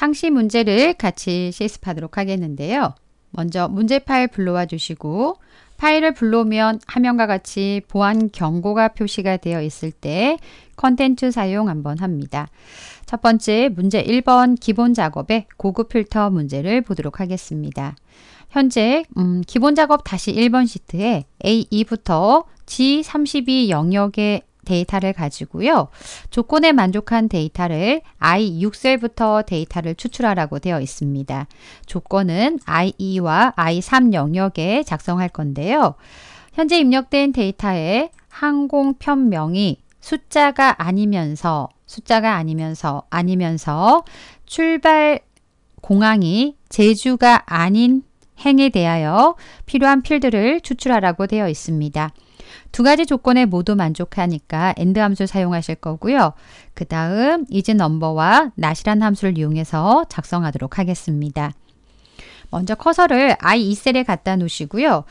상시 문제를 같이 실습하도록 하겠는데요. 먼저 문제 파일 불러와 주시고 파일을 불러오면 화면과 같이 보안 경고가 표시가 되어 있을 때 컨텐츠 사용 한번 합니다. 첫 번째 문제 1번 기본 작업의 고급 필터 문제를 보도록 하겠습니다. 현재 음, 기본 작업 다시 1번 시트에 A2부터 G32 영역의 데이터를 가지고요. 조건에 만족한 데이터를 I6셀부터 데이터를 추출하라고 되어 있습니다. 조건은 I2와 I3 영역에 작성할 건데요. 현재 입력된 데이터에 항공편명이 숫자가 아니면서 숫자가 아니면서 아니면서 출발 공항이 제주가 아닌 행에 대하여 필요한 필드를 추출하라고 되어 있습니다. 두 가지 조건에 모두 만족하니까 and 함수를 사용하실 거고요. 그 다음 is number와 not이라는 함수를 이용해서 작성하도록 하겠습니다. 먼저 커서를 i 2셀에 갖다 놓으시고요.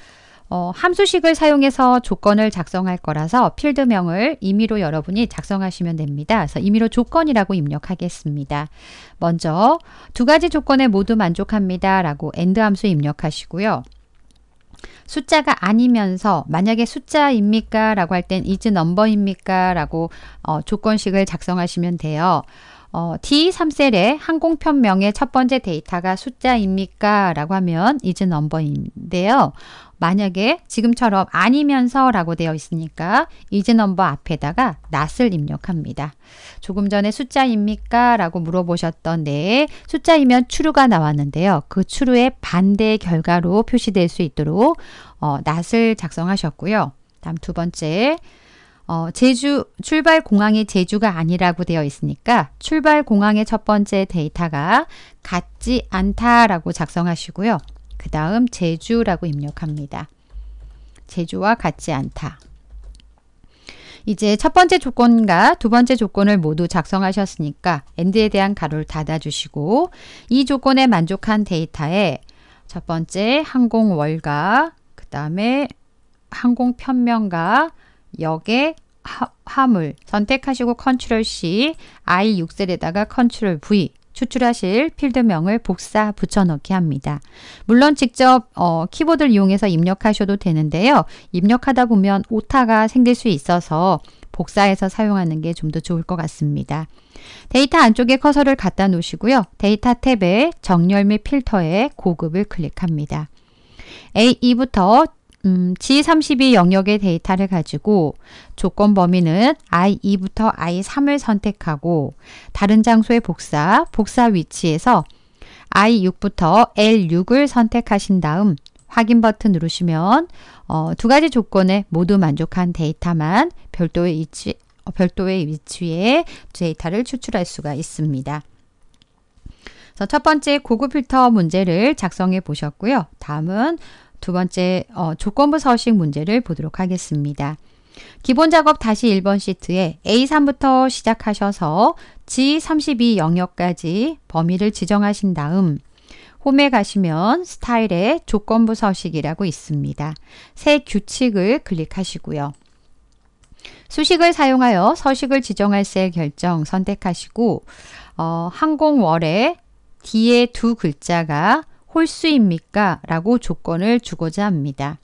어, 함수식을 사용해서 조건을 작성할 거라서 필드명을 임의로 여러분이 작성하시면 됩니다. 그래서 임의로 조건이라고 입력하겠습니다. 먼저 두 가지 조건에 모두 만족합니다 라고 AND 함수 입력하시고요. 숫자가 아니면서 만약에 숫자입니까? 라고 할 땐 is number입니까? 라고 어, 조건식을 작성하시면 돼요. 어, D3셀의 항공편명의 첫 번째 데이터가 숫자입니까? 라고 하면 이즈 넘버인데요. 만약에 지금처럼 아니면서 라고 되어 있으니까 이즈 넘버 앞에다가 낫을 입력합니다. 조금 전에 숫자입니까? 라고 물어보셨던 데 숫자이면 추루가 나왔는데요. 그 추루의 반대 결과로 표시될 수 있도록 어, 낫을 작성하셨고요. 다음 두 번째 어, 제주 출발 공항이 제주가 아니라고 되어 있으니까 출발 공항의 첫 번째 데이터가 같지 않다라고 작성하시고요. 그 다음 제주라고 입력합니다. 제주와 같지 않다. 이제 첫 번째 조건과 두 번째 조건을 모두 작성하셨으니까 엔드에 대한 가로를 닫아주시고 이 조건에 만족한 데이터에 첫 번째 항공월가, 그 다음에 항공편명가, 역의 화, 물 선택하시고 컨트롤 C, I6셀에다가 컨트롤 V 추출하실 필드명을 복사 붙여넣기 합니다. 물론 직접 어, 키보드를 이용해서 입력하셔도 되는데요. 입력하다 보면 오타가 생길 수 있어서 복사해서 사용하는 게 좀 더 좋을 것 같습니다. 데이터 안쪽에 커서를 갖다 놓으시고요. 데이터 탭에 정렬 및 필터에 고급을 클릭합니다. A2부터 음, G32 영역의 데이터를 가지고 조건 범위는 I2부터 I3을 선택하고 다른 장소의 복사, 복사 위치에서 I6부터 L6을 선택하신 다음 확인 버튼 누르시면 어, 두 가지 조건에 모두 만족한 데이터만 별도의 위치, 어, 별도의 위치에 데이터를 추출할 수가 있습니다. 그래서 첫 번째 고급 필터 문제를 작성해 보셨고요. 다음은 두 번째 어, 조건부 서식 문제를 보도록 하겠습니다. 기본 작업 다시 1번 시트에 A3부터 시작하셔서 G32 영역까지 범위를 지정하신 다음 홈에 가시면 스타일에 조건부 서식이라고 있습니다. 새 규칙을 클릭하시고요. 수식을 사용하여 서식을 지정할 셀 결정 선택하시고 어, 항공월에 뒤에 두 글자가 홀수입니까? 라고 조건을 주고자 합니다.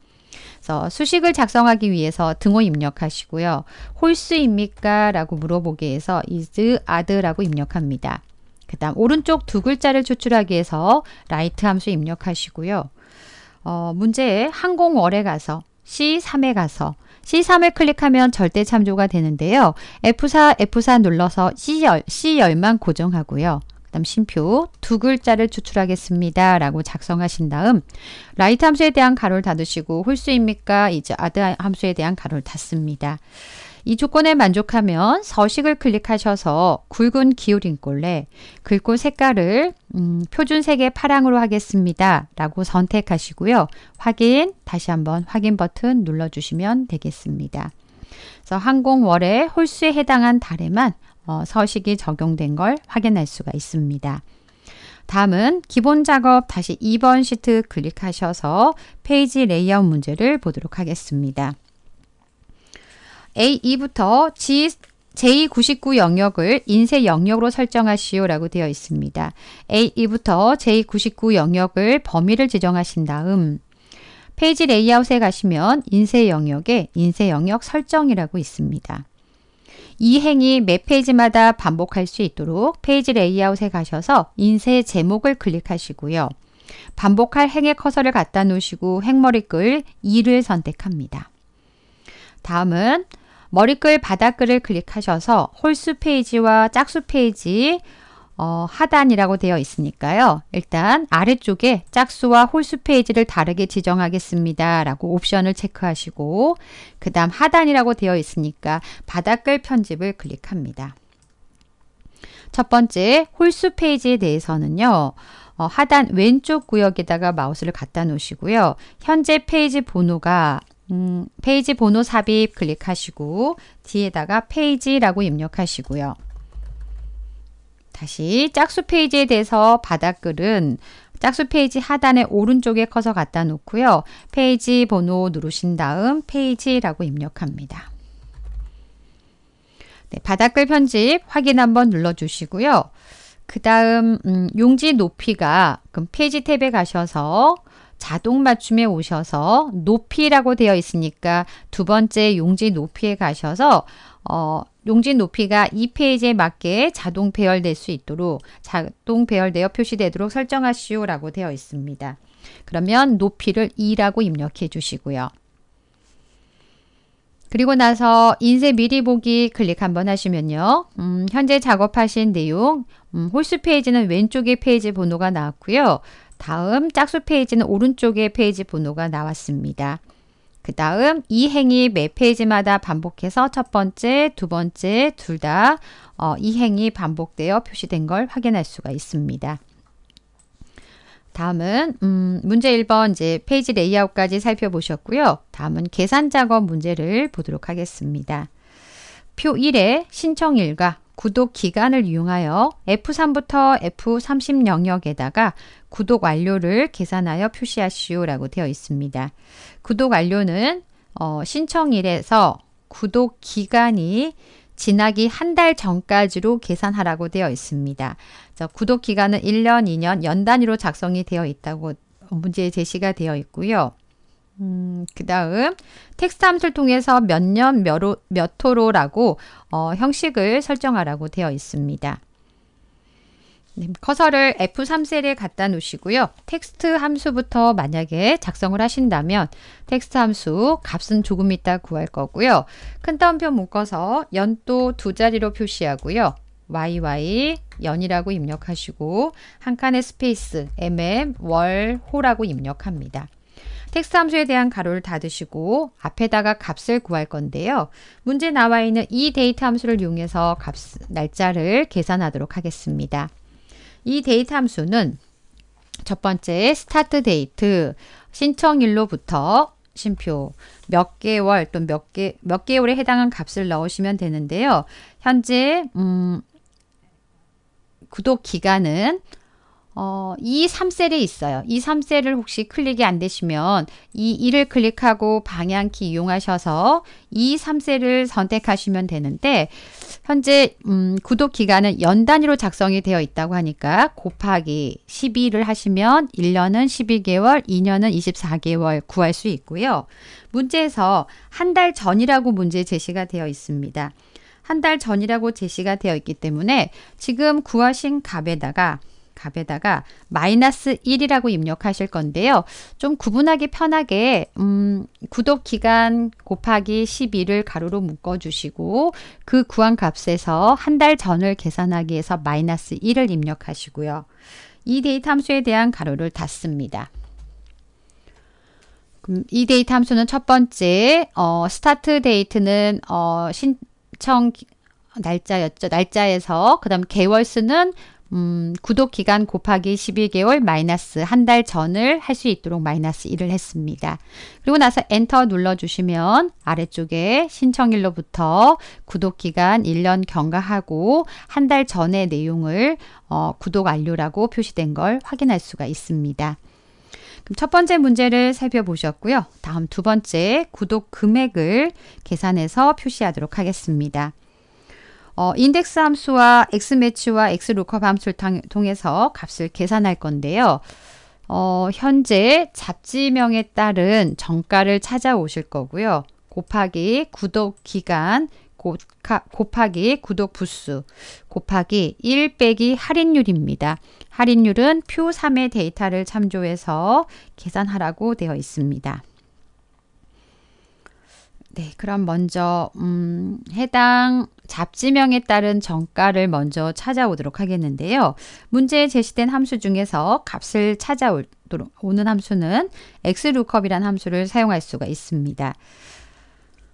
그래서 수식을 작성하기 위해서 등호 입력하시고요. 홀수입니까? 라고 물어보기 위해서 is, ad라고 입력합니다. 그 다음 오른쪽 두 글자를 추출하기 위해서 라이트 함수 입력하시고요. 어, 문제에 항공월에 가서 C3에 가서 C3을 클릭하면 절대 참조가 되는데요. F4, F4 눌러서 C열, C열만 고정하고요. 다음 심표 두 글자를 추출하겠습니다. 라고 작성하신 다음 라이트 함수에 대한 가로를 닫으시고 홀수입니까? 이제 아드 함수에 대한 가로를 닫습니다. 이 조건에 만족하면 서식을 클릭하셔서 굵은 기울임꼴에 글꼴 색깔을 음, 표준색의 파랑으로 하겠습니다. 라고 선택하시고요. 확인, 다시 한번 확인 버튼 눌러주시면 되겠습니다. 그래서 항공월의 홀수에 해당한 달에만 어, 서식이 적용된 걸 확인할 수가 있습니다. 다음은 기본 작업 다시 2번 시트 클릭하셔서 페이지 레이아웃 문제를 보도록 하겠습니다. A2부터 G J99 영역을 인쇄 영역으로 설정하시오 라고 되어 있습니다. A2부터 J99 영역을 범위를 지정하신 다음 페이지 레이아웃에 가시면 인쇄 영역에 인쇄 영역 설정이라고 있습니다. 이 행이 매 페이지마다 반복할 수 있도록 페이지 레이아웃에 가셔서 인쇄 제목을 클릭하시고요. 반복할 행의 커서를 갖다 놓으시고 행머리글 2를 선택합니다. 다음은 머리글 바닥글을 클릭하셔서 홀수 페이지와 짝수 페이지, 어, 하단이라고 되어 있으니까요. 일단 아래쪽에 짝수와 홀수 페이지를 다르게 지정하겠습니다. 라고 옵션을 체크하시고 그 다음 하단이라고 되어 있으니까 바닥글 편집을 클릭합니다. 첫 번째 홀수 페이지에 대해서는요. 어, 하단 왼쪽 구역에다가 마우스를 갖다 놓으시고요. 현재 페이지 번호가 음, 페이지 번호 삽입 클릭하시고 뒤에다가 페이지라고 입력하시고요. 다시 짝수 페이지에 대해서 바닥글은 짝수 페이지 하단의 오른쪽에 커서 갖다 놓고요. 페이지 번호 누르신 다음 페이지라고 입력합니다. 네, 바닥글 편집 확인 한번 눌러주시고요. 그 다음 음, 용지 높이가 그럼 페이지 탭에 가셔서 자동 맞춤에 오셔서 높이라고 되어 있으니까 두 번째 용지 높이에 가셔서 어, 용지 높이가 2페이지에 맞게 자동 배열될 수 있도록 자동 배열되어 표시되도록 설정하시오 라고 되어 있습니다. 그러면 높이를 2라고 입력해 주시고요. 그리고 나서 인쇄 미리 보기 클릭 한번 하시면요. 음, 현재 작업하신 내용, 음, 홀수 페이지는 왼쪽에 페이지 번호가 나왔고요. 다음 짝수 페이지는 오른쪽에 페이지 번호가 나왔습니다. 그 다음 이행이매 페이지마다 반복해서 첫 번째, 두 번째 둘다 어, 이행이 반복되어 표시된 걸 확인할 수가 있습니다. 다음은 음, 문제 1번 이제 페이지 레이아웃까지 살펴보셨고요. 다음은 계산 작업 문제를 보도록 하겠습니다. 표 1에 신청일과 구독 기간을 이용하여 F3부터 F30 영역에다가 구독 완료를 계산하여 표시하시오라고 되어 있습니다. 구독 완료는 어, 신청일에서 구독 기간이 지나기 한 달 전까지로 계산하라고 되어 있습니다. 자, 구독 기간은 1년, 2년 연 단위로 작성이 되어 있다고 문제에 제시가 되어 있고요. 음, 그 다음 텍스트 함수를 통해서 몇 년, 몇, 호, 몇 호로라고 어, 형식을 설정하라고 되어 있습니다. 네, 커서를 F3셀에 갖다 놓으시고요. 텍스트 함수부터 만약에 작성을 하신다면 텍스트 함수 값은 조금 이따 구할 거고요. 큰 따옴표 묶어서 연도 두 자리로 표시하고요. YY 연이라고 입력하시고 한 칸의 스페이스 MM 월 호라고 입력합니다. 텍스 함수에 대한 가로를 닫으시고 앞에다가 값을 구할 건데요. 문제 나와 있는 이 데이터 함수를 이용해서 값, 날짜를 계산하도록 하겠습니다. 이 데이터 함수는 첫 번째 스타트 데이트 신청일로부터 심표 몇 개월 또는 몇, 개, 몇 개월에 해당한 값을 넣으시면 되는데요. 현재 음, 구독 기간은 어, 이3셀이 있어요. 이 3셀을 혹시 클릭이 안 되시면 이 1을 클릭하고 방향키 이용하셔서 이 3셀을 선택하시면 되는데 현재 음, 구독 기간은 연 단위로 작성이 되어 있다고 하니까 곱하기 12를 하시면 1년은 12개월, 2년은 24개월 구할 수 있고요. 문제에서 한 달 전이라고 문제 제시가 되어 있습니다. 한 달 전이라고 제시가 되어 있기 때문에 지금 구하신 값에다가 값에다가 마이너스 1이라고 입력하실 건데요. 좀 구분하기 편하게 음, 구독 기간 곱하기 12를 가로로 묶어주시고 그 구한 값에서 한 달 전을 계산하기 위해서 마이너스 1을 입력하시고요. 이 데이터 함수에 대한 가로를 닫습니다. 음, 이 데이터 함수는 첫 번째 어, 스타트 데이트는 어, 신청 날짜였죠. 날짜에서 그 다음 개월 수는 음, 구독 기간 곱하기 12개월 마이너스 한 달 전을 할 수 있도록 마이너스 1을 했습니다. 그리고 나서 엔터 눌러주시면 아래쪽에 신청일로부터 구독 기간 1년 경과하고 한 달 전의 내용을 어, 구독 완료라고 표시된 걸 확인할 수가 있습니다. 그럼 첫 번째 문제를 살펴보셨고요. 다음 두 번째 구독 금액을 계산해서 표시하도록 하겠습니다. 어, 인덱스 함수와 x매치와 x루컵 함수를 통해서 값을 계산할 건데요. 어, 현재 잡지명에 따른 정가를 찾아오실 거고요. 곱하기 구독 기간 곱하기 구독 부수 곱하기 1 빼기 할인율입니다. 할인율은 표 3의 데이터를 참조해서 계산하라고 되어 있습니다. 네, 그럼 먼저 음, 해당 잡지명에 따른 정가를 먼저 찾아오도록 하겠는데요. 문제에 제시된 함수 중에서 값을 찾아오는 함수는 xlookup이라는 함수를 사용할 수가 있습니다.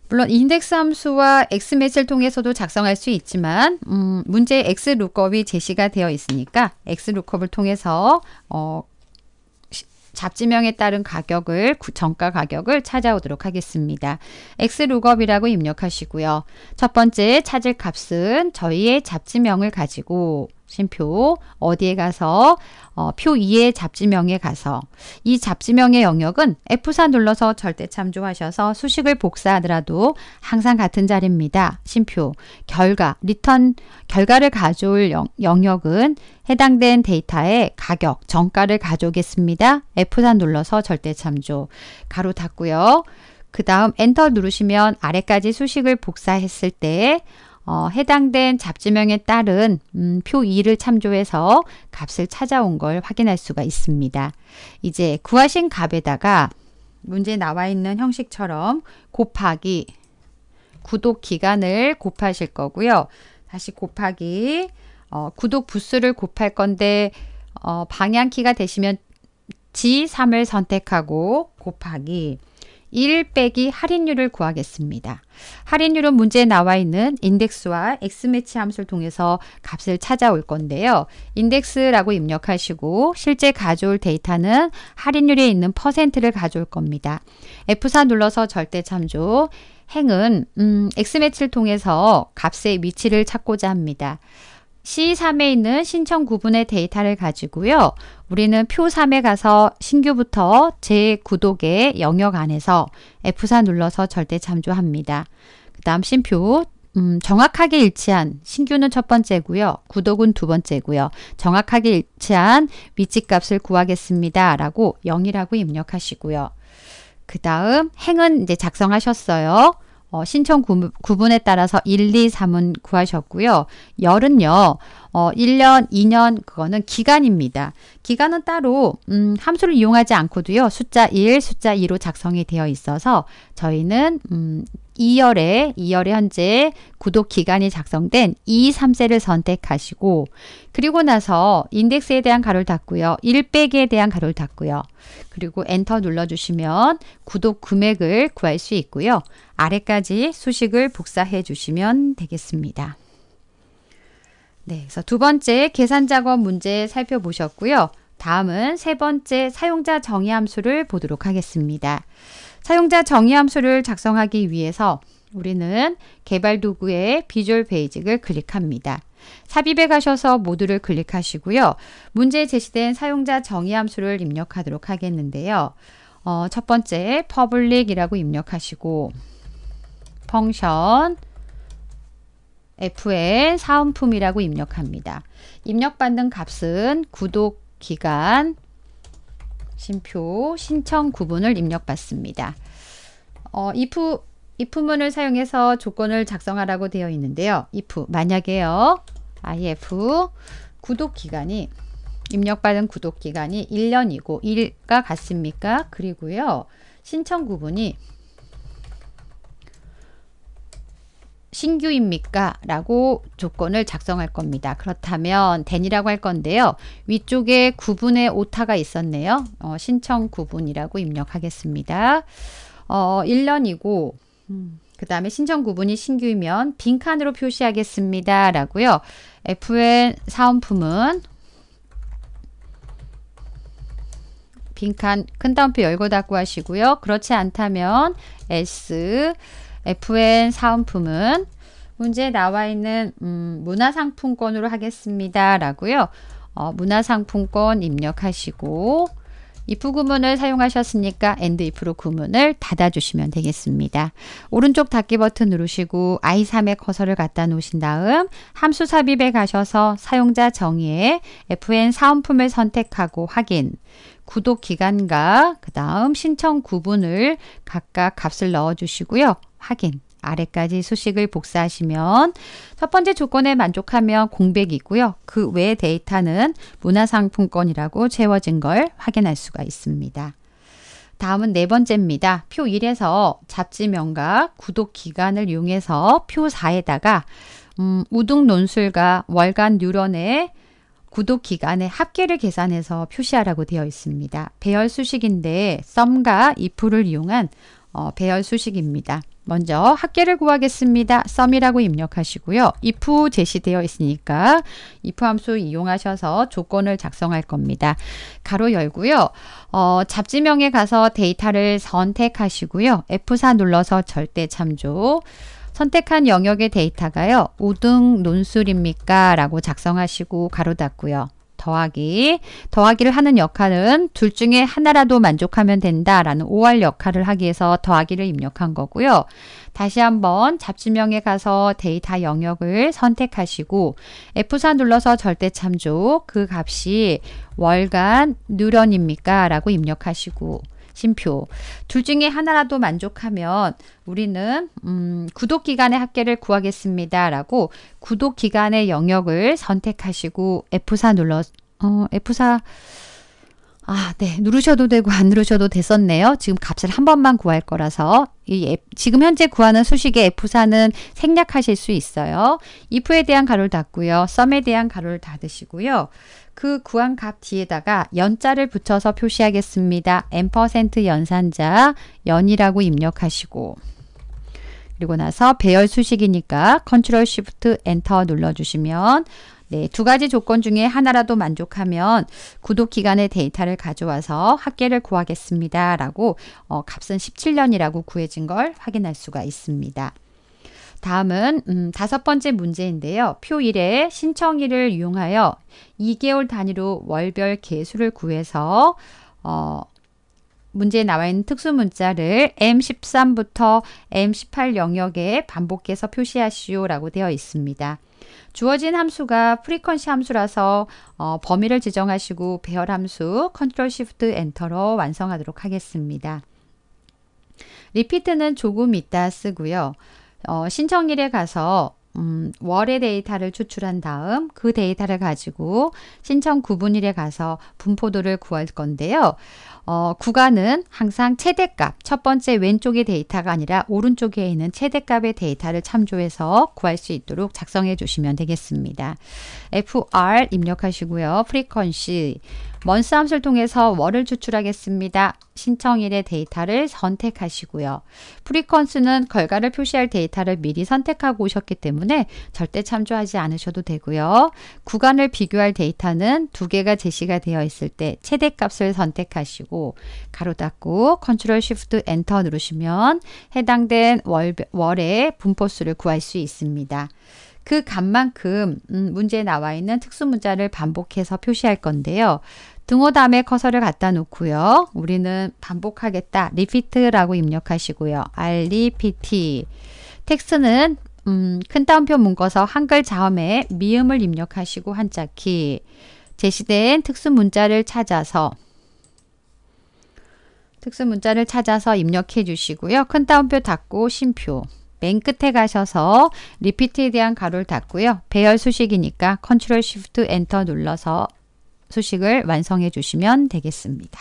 물론 인덱스 함수와 xmatch를 통해서도 작성할 수 있지만 음, 문제에 xlookup이 제시가 되어 있으니까 xlookup을 통해서 어, 잡지명에 따른 가격을 정가 가격을 찾아오도록 하겠습니다. xlookup이라고 입력하시고요. 첫 번째 찾을 값은 저희의 잡지명을 가지고 쉼표 어디에 가서 어, 표 2의 잡지명에 가서 이 잡지명의 영역은 F4 눌러서 절대 참조하셔서 수식을 복사하더라도 항상 같은 자리입니다. 쉼표 결과 리턴 결과를 가져올 영, 영역은 해당된 데이터의 가격 정가를 가져오겠습니다. F4 눌러서 절대 참조 가로 닫고요. 그 다음 엔터 누르시면 아래까지 수식을 복사했을 때 어, 해당된 잡지명에 따른 음, 표 2를 참조해서 값을 찾아온 걸 확인할 수가 있습니다. 이제 구하신 값에다가 문제 나와 있는 형식처럼 곱하기 구독 기간을 곱하실 거고요. 다시 곱하기 어, 구독 부수를 곱할 건데 어, 방향키가 되시면 G3을 선택하고 곱하기 1 빼기 할인율을 구하겠습니다. 할인율은 문제에 나와 있는 인덱스와 x매치 함수를 통해서 값을 찾아올 건데요. 인덱스라고 입력하시고 실제 가져올 데이터는 할인율에 있는 퍼센트를 가져올 겁니다. F4 눌러서 절대 참조 행은 음, x매치를 통해서 값의 위치를 찾고자 합니다. C3에 있는 신청 구분의 데이터를 가지고요. 우리는 표 3에 가서 신규부터 재구독의 영역 안에서 F4 눌러서 절대 참조합니다. 그 다음 신표 음, 정확하게 일치한 신규는 첫 번째고요. 구독은 두 번째고요. 정확하게 일치한 위치값을 구하겠습니다. 라고 0이라고 입력하시고요. 그 다음 행은 이제 작성하셨어요. 어, 신청 구분에 따라서 1, 2, 3은 구하셨고요. 열은요. 어, 1년, 2년 그거는 기간입니다. 기간은 따로 음, 함수를 이용하지 않고도요. 숫자 1, 숫자 2로 작성이 되어 있어서 저희는 음, 2열에 2열 현재 구독 기간이 작성된 2, 3세를 선택하시고 그리고 나서 인덱스에 대한 가로를 닫고요. 1백에 대한 가로를 닫고요. 그리고 엔터 눌러주시면 구독 금액을 구할 수 있고요. 아래까지 수식을 복사해 주시면 되겠습니다. 네, 그래서 두 번째 계산 작업 문제 살펴보셨고요. 다음은 세 번째 사용자 정의 함수를 보도록 하겠습니다. 사용자 정의 함수를 작성하기 위해서 우리는 개발 도구의 비주얼 베이직을 클릭합니다. 삽입에 가셔서 모두를 클릭하시고요. 문제에 제시된 사용자 정의 함수를 입력하도록 하겠는데요. 어, 첫 번째 public이라고 입력하시고 펑션 F의 사은품이라고 입력합니다. 입력받는 값은 구독 기간 심표 신청 구분을 입력받습니다. 어, if if문을 사용해서 조건을 작성하라고 되어 있는데요. if 만약에요. if 구독 기간이 입력받은 구독 기간이 1년이고 1가 같습니까? 그리고요. 신청 구분이 신규입니까? 라고 조건을 작성할 겁니다. 그렇다면 된이라고 할 건데요. 위쪽에 구분의 오타가 있었네요. 어, 신청 구분이라고 입력하겠습니다. 어, 1년이고 음, 그 다음에 신청 구분이 신규이면 빈칸으로 표시하겠습니다. 라고요. FN 사은품은 빈칸 큰 따옴표 열고 닫고 하시고요. 그렇지 않다면 S FN 사은품은 문제에 나와 있는 음, 문화상품권으로 하겠습니다. 라고요. 어, 문화상품권 입력하시고 if 구문을 사용하셨으니까 and if로 구문을 닫아주시면 되겠습니다. 오른쪽 닫기 버튼 누르시고 i3에 커서를 갖다 놓으신 다음 함수 삽입에 가셔서 사용자 정의에 fn 사은품을 선택하고 확인 구독 기간과 그 다음 신청 구분을 각각 값을 넣어주시고요. 확인. 아래까지 수식을 복사하시면 첫 번째 조건에 만족하면 공백이고요. 그 외 데이터는 문화상품권이라고 채워진 걸 확인할 수가 있습니다. 다음은 네 번째입니다. 표 1에서 잡지명과 구독 기간을 이용해서 표 4에다가 음, 우등 논술과 월간 뉴런의 구독 기간의 합계를 계산해서 표시하라고 되어 있습니다. 배열 수식인데 썸과 if를 이용한 어, 배열 수식입니다. 먼저 학계를 구하겠습니다. 썸이라고 입력하시고요. if 제시되어 있으니까 if 함수 이용하셔서 조건을 작성할 겁니다. 가로 열고요. 어, 잡지명에 가서 데이터를 선택하시고요. F4 눌러서 절대 참조. 선택한 영역의 데이터가요. 우등 논술입니까? 라고 작성하시고 가로 닫고요. 더하기. 더하기를 하는 역할은 둘 중에 하나라도 만족하면 된다라는 5할 역할을 하기 위해서 더하기를 입력한 거고요. 다시 한번 잡지명에 가서 데이터 영역을 선택하시고 F4 눌러서 절대 참조 그 값이 월간 누런입니까? 라고 입력하시고 심표. 둘 중에 하나라도 만족하면 우리는 음, 구독 기간의 학계를 구하겠습니다라고 구독 기간의 영역을 선택하시고 F4 눌러 어, F4 아, 네. 누르셔도 되고 안 누르셔도 됐었네요. 지금 값을 한 번만 구할 거라서 이 F, 지금 현재 구하는 수식의 F4는 생략하실 수 있어요. if에 대한 가로를 닫고요. 썸에 대한 가로를 닫으시고요. 그 구한 값 뒤에다가 연자를 붙여서 표시하겠습니다. n% 연산자 연이라고 입력하시고 그리고 나서 배열 수식이니까 컨트롤 쉬프트 엔터 눌러주시면 네, 두 가지 조건 중에 하나라도 만족하면 구독 기간의 데이터를 가져와서 합계를 구하겠습니다. 라고 어, 값은 17년이라고 구해진 걸 확인할 수가 있습니다. 다음은 음, 다섯 번째 문제인데요. 표 1에 신청일을 이용하여 2개월 단위로 월별 개수를 구해서 어, 문제에 나와 있는 특수 문자를 M13부터 M18 영역에 반복해서 표시하시오라고 되어 있습니다. 주어진 함수가 프리퀀시 함수라서 어, 범위를 지정하시고 배열 함수 컨트롤 시프트 엔터로 완성하도록 하겠습니다. 리피트는 조금 이따 쓰고요. 어, 신청일에 가서 음, 월의 데이터를 추출한 다음 그 데이터를 가지고 신청 구분일에 가서 분포도를 구할 건데요. 어, 구간은 항상 최대값, 첫 번째 왼쪽의 데이터가 아니라 오른쪽에 있는 최대값의 데이터를 참조해서 구할 수 있도록 작성해 주시면 되겠습니다. FR 입력하시고요. 프리퀀시 먼스함수를 통해서 월을 추출하겠습니다. 신청일의 데이터를 선택하시고요. 프리퀀스는 결과를 표시할 데이터를 미리 선택하고 오셨기 때문에 절대 참조하지 않으셔도 되고요. 구간을 비교할 데이터는 두 개가 제시가 되어 있을 때 최대값을 선택하시고 가로 닫고 컨트롤 쉬프트 엔터 누르시면 해당된 월, 월의 분포수를 구할 수 있습니다. 그 값만큼 음, 문제에 나와 있는 특수문자를 반복해서 표시할 건데요. 등호 다음에 커서를 갖다 놓고요. 우리는 반복하겠다. 리피트라고 입력하시고요. r p t 텍스트는 음, 큰 따옴표 묶어서 한글 자음에 미음을 입력하시고 한자키. 제시된 특수문자를 찾아서 특수문자를 찾아서 입력해 주시고요. 큰 따옴표 닫고 쉼표. 맨 끝에 가셔서 리피트에 대한 가로를 닫고요. 배열 수식이니까 컨트롤 시프트 엔터 눌러서 수식을 완성해 주시면 되겠습니다.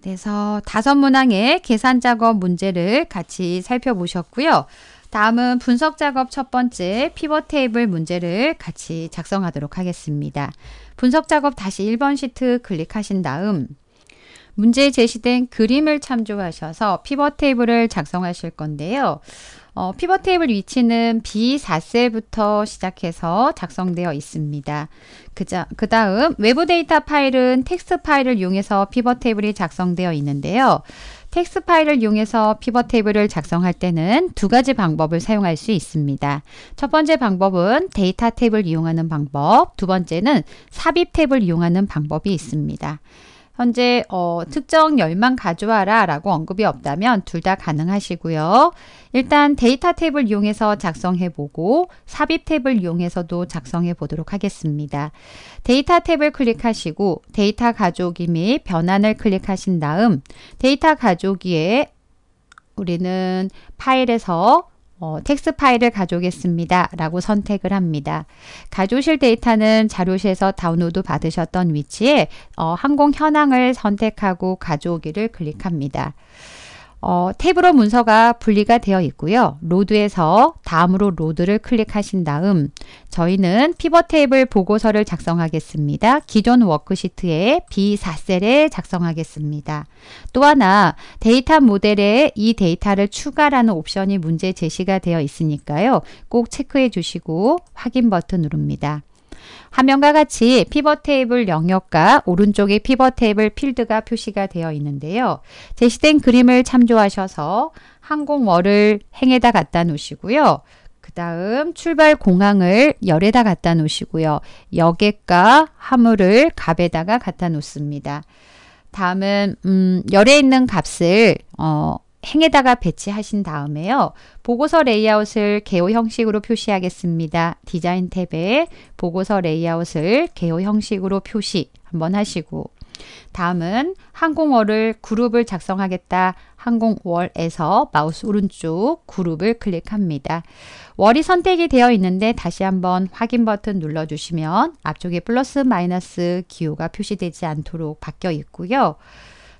그래서 다섯 문항의 계산 작업 문제를 같이 살펴보셨고요. 다음은 분석 작업 첫 번째 피벗 테이블 문제를 같이 작성하도록 하겠습니다. 분석 작업 다시 1번 시트 클릭하신 다음 문제에 제시된 그림을 참조하셔서 피벗 테이블을 작성하실 건데요. 어, 피벗 테이블 위치는 B4셀부터 시작해서 작성되어 있습니다. 그, 그 다음 외부 데이터 파일은 텍스트 파일을 이용해서 피벗 테이블이 작성되어 있는데요. 텍스트 파일을 이용해서 피벗 테이블을 작성할 때는 두 가지 방법을 사용할 수 있습니다. 첫 번째 방법은 데이터 탭을 이용하는 방법, 두 번째는 삽입 탭을 이용하는 방법이 있습니다. 현재 어, 특정 열만 가져와라 라고 언급이 없다면 둘 다 가능하시고요. 일단 데이터 탭을 이용해서 작성해 보고 삽입 탭을 이용해서도 작성해 보도록 하겠습니다. 데이터 탭을 클릭하시고 데이터 가져오기 및 변환을 클릭하신 다음 데이터 가져오기에 우리는 파일에서 어, 텍스 파일을 가져오겠습니다. 라고 선택을 합니다. 가져오실 데이터는 자료실에서 다운로드 받으셨던 위치에 어, 항공 현황을 선택하고 가져오기를 클릭합니다. 어, 탭으로 문서가 분리가 되어 있고요. 로드에서 다음으로 로드를 클릭하신 다음 저희는 피벗 테이블 보고서를 작성하겠습니다. 기존 워크시트에 B4셀에 작성하겠습니다. 또 하나 데이터 모델에 이 데이터를 추가라는 옵션이 문제 제시가 되어 있으니까요. 꼭 체크해 주시고 확인 버튼 누릅니다. 화면과 같이 피벗 테이블 영역과 오른쪽에 피벗 테이블 필드가 표시가 되어 있는데요. 제시된 그림을 참조하셔서 항공월을 행에다 갖다 놓으시고요. 그 다음 출발 공항을 열에다 갖다 놓으시고요. 여객과 화물을 갑에다가 갖다 놓습니다. 다음은 음, 열에 있는 값을 어, 행에다가 배치하신 다음에요. 보고서 레이아웃을 개요 형식으로 표시하겠습니다. 디자인 탭에 보고서 레이아웃을 개요 형식으로 표시 한번 하시고 다음은 항공월을 그룹을 작성하겠다. 항공월에서 마우스 오른쪽 그룹을 클릭합니다. 월이 선택이 되어 있는데 다시 한번 확인 버튼 눌러주시면 앞쪽에 플러스 마이너스 기호가 표시되지 않도록 바뀌어 있고요.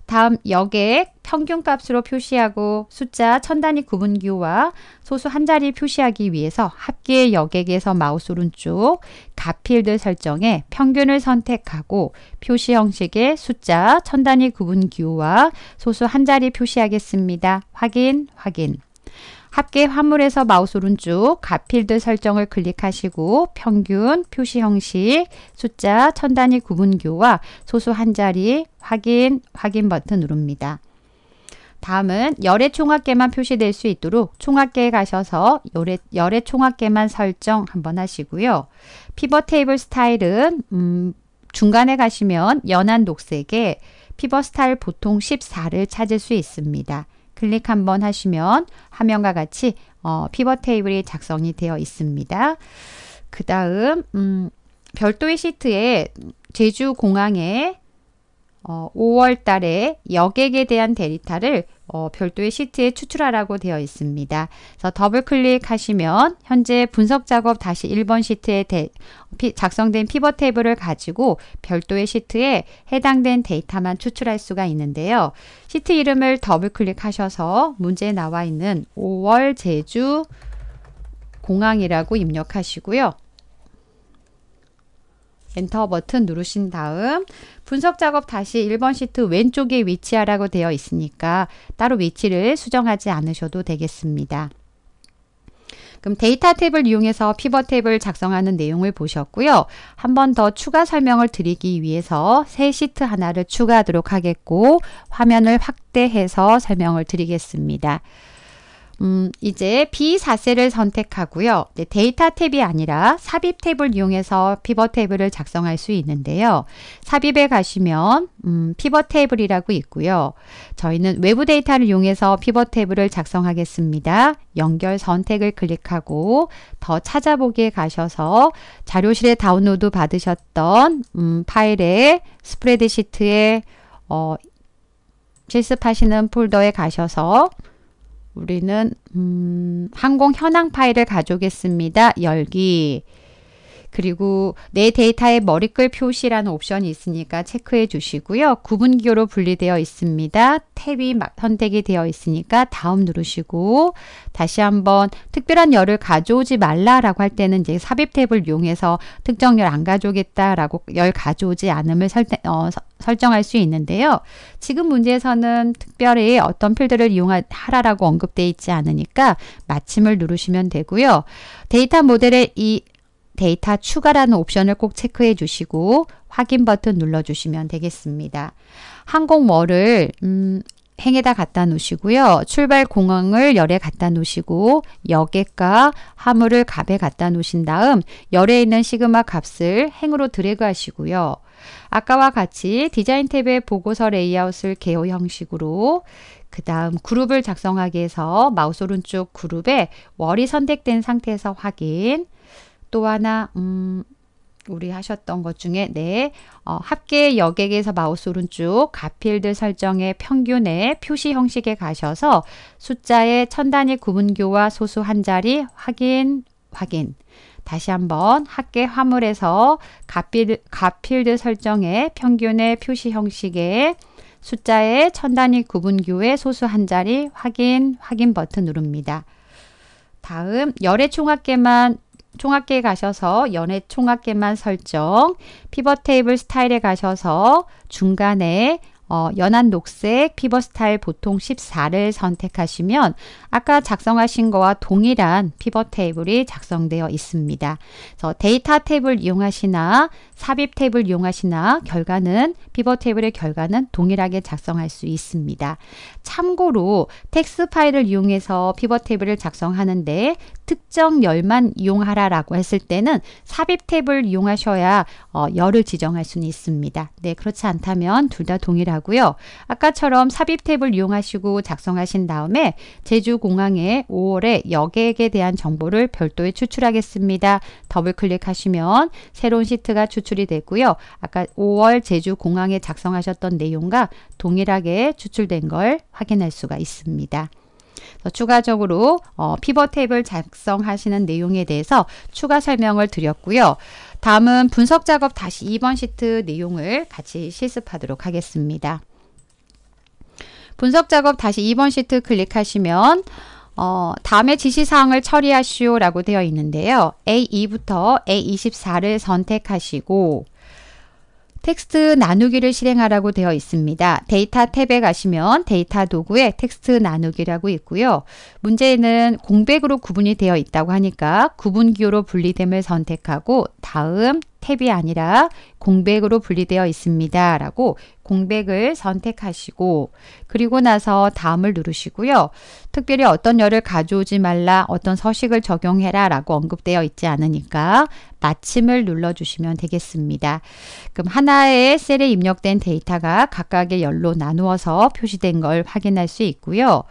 다음 여객 평균값으로 표시하고 숫자 천 단위 구분기호와 소수 한 자리 표시하기 위해서 합계 여객에서 마우스 오른쪽 가필드 설정에 평균을 선택하고 표시 형식의 숫자 천 단위 구분기호와 소수 한 자리 표시하겠습니다. 확인, 확인. 합계 화물에서 마우스 오른쪽 가필드 설정을 클릭하시고 평균, 표시 형식, 숫자, 천 단위 구분교와 소수 한 자리, 확인, 확인 버튼 누릅니다. 다음은 열의 총합계만 표시될 수 있도록 총합계에 가셔서 열의, 열의 총합계만 설정 한번 하시고요. 피벗 테이블 스타일은 음, 중간에 가시면 연한 녹색에 피벗 스타일 보통 14를 찾을 수 있습니다. 클릭 한번 하시면 화면과 같이 어, 피벗 테이블이 작성이 되어 있습니다. 그 다음 음, 별도의 시트에 제주공항에 어, 5월 달에 여객에 대한 데이터를 어, 별도의 시트에 추출하라고 되어 있습니다. 그래서 더블 클릭하시면 현재 분석 작업 다시 1번 시트에 데, 피, 작성된 피벗 테이블을 가지고 별도의 시트에 해당된 데이터만 추출할 수가 있는데요. 시트 이름을 더블 클릭하셔서 문제에 나와 있는 5월 제주 공항이라고 입력하시고요. 엔터 버튼 누르신 다음 분석 작업 다시 1번 시트 왼쪽에 위치하라고 되어 있으니까 따로 위치를 수정하지 않으셔도 되겠습니다. 그럼 데이터 탭을 이용해서 피벗 탭을 작성하는 내용을 보셨고요. 한 번 더 추가 설명을 드리기 위해서 새 시트 하나를 추가하도록 하겠고 화면을 확대해서 설명을 드리겠습니다. 음, 이제 B4셀을 선택하고요. 네, 데이터 탭이 아니라 삽입 탭을 이용해서 피벗 테이블을 작성할 수 있는데요. 삽입에 가시면 음, 피벗 테이블이라고 있고요. 저희는 외부 데이터를 이용해서 피벗 테이블을 작성하겠습니다. 연결 선택을 클릭하고 더 찾아보기에 가셔서 자료실에 다운로드 받으셨던 음, 파일에 스프레드시트에 어, 실습하시는 폴더에 가셔서 우리는 음, 항공 현황 파일을 가져오겠습니다. 열기 그리고 내 데이터의 머리글 표시라는 옵션이 있으니까 체크해 주시고요. 구분기호로 분리되어 있습니다. 탭이 선택이 되어 있으니까 다음 누르시고 다시 한번 특별한 열을 가져오지 말라라고 할 때는 이제 삽입 탭을 이용해서 특정 열 안 가져오겠다라고 열 가져오지 않음을 설정, 어, 설정할 수 있는데요. 지금 문제에서는 특별히 어떤 필드를 이용하라라고 언급되어 있지 않으니까 마침을 누르시면 되고요. 데이터 모델의 이 데이터 추가라는 옵션을 꼭 체크해 주시고 확인 버튼 눌러 주시면 되겠습니다. 항공월을 음, 행에다 갖다 놓으시고요. 출발 공항을 열에 갖다 놓으시고 여객과 화물을 갑에 갖다 놓으신 다음 열에 있는 시그마 값을 행으로 드래그 하시고요. 아까와 같이 디자인 탭의 보고서 레이아웃을 개요 형식으로 그 다음 그룹을 작성하기 위해서 마우스 오른쪽 그룹에 월이 선택된 상태에서 확인 또 하나 음 우리 하셨던 것 중에 네 어, 합계 여객에서 마우스 오른쪽 가필드 설정의 평균의 표시 형식에 가셔서 숫자의 천 단위 구분교와 소수 한 자리 확인 확인 다시 한번 합계 화물에서 가필드, 가필드 설정의 평균의 표시 형식에 숫자의 천 단위 구분교의 소수 한 자리 확인 확인 버튼 누릅니다. 다음 열의 총합계만 총합계 가셔서 연의 총합계만 설정, 피벗 테이블 스타일에 가셔서 중간에 어, 연한 녹색 피벗 스타일 보통 14를 선택하시면 아까 작성하신 거와 동일한 피벗 테이블이 작성되어 있습니다. 그래서 데이터 테이블 이용하시나 삽입 테이블 이용하시나 결과는 피벗 테이블의 결과는 동일하게 작성할 수 있습니다. 참고로 텍스 파일을 이용해서 피벗 테이블을 작성하는데 특정 열만 이용하라라고 했을 때는 삽입 탭을 이용하셔야 어, 열을 지정할 수는 있습니다. 네, 그렇지 않다면 둘 다 동일하고요. 아까처럼 삽입 탭을 이용하시고 작성하신 다음에 제주공항에 5월에 여객에 대한 정보를 별도에 추출하겠습니다. 더블 클릭하시면 새로운 시트가 추출이 되고요. 아까 5월 제주공항에 작성하셨던 내용과 동일하게 추출된 걸 확인할 수가 있습니다. 어, 추가적으로 어, 피벗 테이블 작성하시는 내용에 대해서 추가 설명을 드렸고요. 다음은 분석 작업 다시 2번 시트 내용을 같이 실습하도록 하겠습니다. 분석 작업 다시 2번 시트 클릭하시면 어, 다음에 지시사항을 처리하시오 라고 되어 있는데요. A2부터 A24를 선택하시고 텍스트 나누기를 실행하라고 되어 있습니다. 데이터 탭에 가시면 데이터 도구에 텍스트 나누기라고 있고요. 문제는 공백으로 구분이 되어 있다고 하니까 구분기호로 분리됨을 선택하고 다음 탭이 아니라 공백으로 분리되어 있습니다. 라고 공백을 선택하시고 그리고 나서 다음을 누르시고요. 특별히 어떤 열을 가져오지 말라, 어떤 서식을 적용해라 라고 언급되어 있지 않으니까 마침을 눌러주시면 되겠습니다. 그럼 하나의 셀에 입력된 데이터가 각각의 열로 나누어서 표시된 걸 확인할 수 있고요.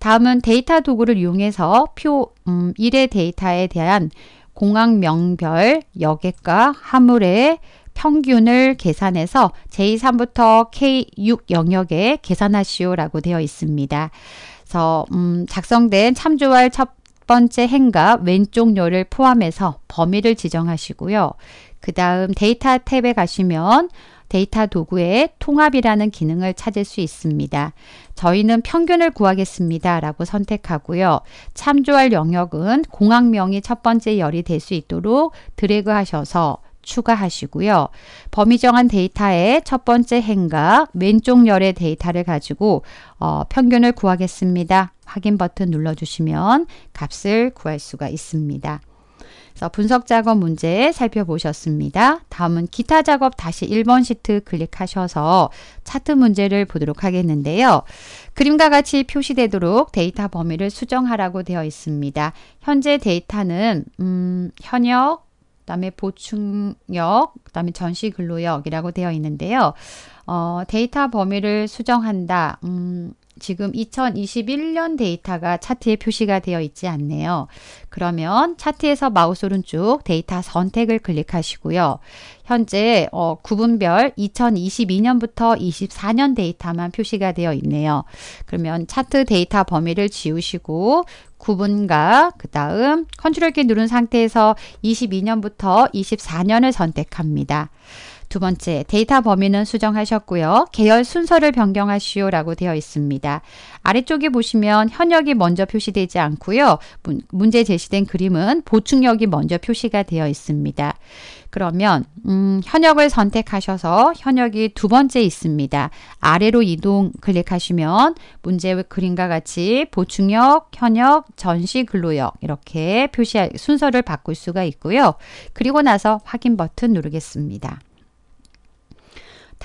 다음은 데이터 도구를 이용해서 표 음, 1의 데이터에 대한 공항명별 여객과 화물의 평균을 계산해서 J3부터 K6 영역에 계산하시오라고 되어 있습니다. 그래서 음, 작성된 참조할 첫 번째 행과 왼쪽 요를 포함해서 범위를 지정하시고요. 그 다음 데이터 탭에 가시면 데이터 도구의 통합이라는 기능을 찾을 수 있습니다. 저희는 평균을 구하겠습니다. 라고 선택하고요. 참조할 영역은 공학명이 첫 번째 열이 될 수 있도록 드래그 하셔서 추가하시고요. 범위 정한 데이터의 첫 번째 행과 왼쪽 열의 데이터를 가지고 어, 평균을 구하겠습니다. 확인 버튼 눌러주시면 값을 구할 수가 있습니다. 그래서 분석 작업 문제 살펴보셨습니다. 다음은 기타 작업 다시 1번 시트 클릭하셔서 차트 문제를 보도록 하겠는데요. 그림과 같이 표시되도록 데이터 범위를 수정하라고 되어 있습니다. 현재 데이터는 음, 현역, 그 다음에 보충역, 그 다음에 전시근로역이라고 되어 있는데요. 어, 데이터 범위를 수정한다. 음, 지금 2021년 데이터가 차트에 표시가 되어 있지 않네요. 그러면 차트에서 마우스 오른쪽 데이터 선택을 클릭하시고요. 현재 어, 구분별 2022년부터 24년 데이터만 표시가 되어 있네요. 그러면 차트 데이터 범위를 지우시고 구분과 그 다음 컨트롤 키 누른 상태에서 22년부터 24년을 선택합니다. 두 번째, 데이터 범위는 수정하셨고요. 계열 순서를 변경하시오라고 되어 있습니다. 아래쪽에 보시면 현역이 먼저 표시되지 않고요. 문, 제 제시된 그림은 보충역이 먼저 표시가 되어 있습니다. 그러면 음, 현역을 선택하셔서 현역이 두 번째 있습니다. 아래로 이동 클릭하시면 문제 그림과 같이 보충역, 현역, 전시 근로역 이렇게 표시 할 순서를 바꿀 수가 있고요. 그리고 나서 확인 버튼 누르겠습니다.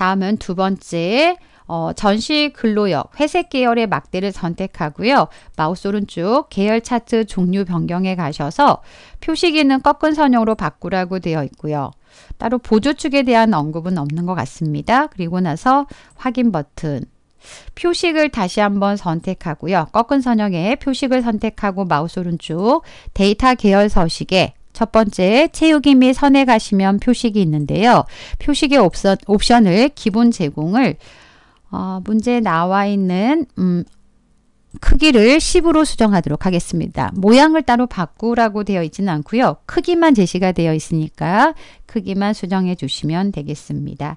다음은 두 번째 어, 전시 근로역 회색 계열의 막대를 선택하고요. 마우스 오른쪽 계열 차트 종류 변경에 가셔서 표시기는 꺾은 선형으로 바꾸라고 되어 있고요. 따로 보조축에 대한 언급은 없는 것 같습니다. 그리고 나서 확인 버튼 표식을 다시 한번 선택하고요. 꺾은 선형에 표식을 선택하고 마우스 오른쪽 데이터 계열 서식에 첫 번째, 채우기 및 선에 가시면 표식이 있는데요. 표식의 옵션, 옵션을 기본 제공을 어, 문제에 나와 있는 음, 크기를 10으로 수정하도록 하겠습니다. 모양을 따로 바꾸라고 되어 있지는 않고요. 크기만 제시가 되어 있으니까 크기만 수정해 주시면 되겠습니다.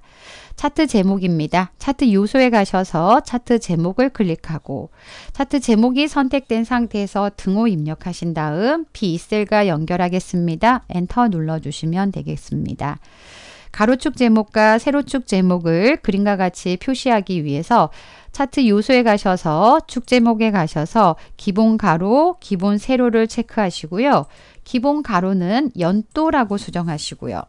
차트 제목입니다. 차트 요소에 가셔서 차트 제목을 클릭하고 차트 제목이 선택된 상태에서 등호 입력하신 다음 B 셀과 연결하겠습니다. 엔터 눌러주시면 되겠습니다. 가로축 제목과 세로축 제목을 그림과 같이 표시하기 위해서 차트 요소에 가셔서 축 제목에 가셔서 기본 가로, 기본 세로를 체크하시고요. 기본 가로는 연도라고 수정하시고요.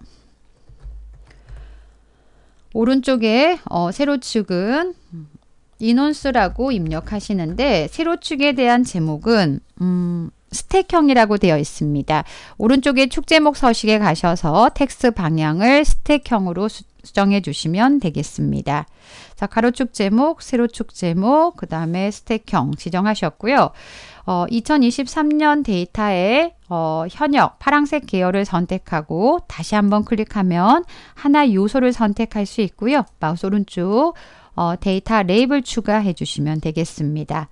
오른쪽에 어, 세로축은 인원수라고 입력하시는데 세로축에 대한 제목은 음, 스택형이라고 되어 있습니다. 오른쪽에 축제목 서식에 가셔서 텍스 방향을 스택형으로 수정해 주시면 되겠습니다. 자, 가로축 제목, 세로축 제목, 그 다음에 스택형 지정하셨고요. 어, 2023년 데이터에 어, 현역 파란색 계열을 선택하고 다시 한번 클릭하면 하나 요소를 선택할 수 있고요. 마우스 오른쪽 어, 데이터 레이블 추가해 주시면 되겠습니다.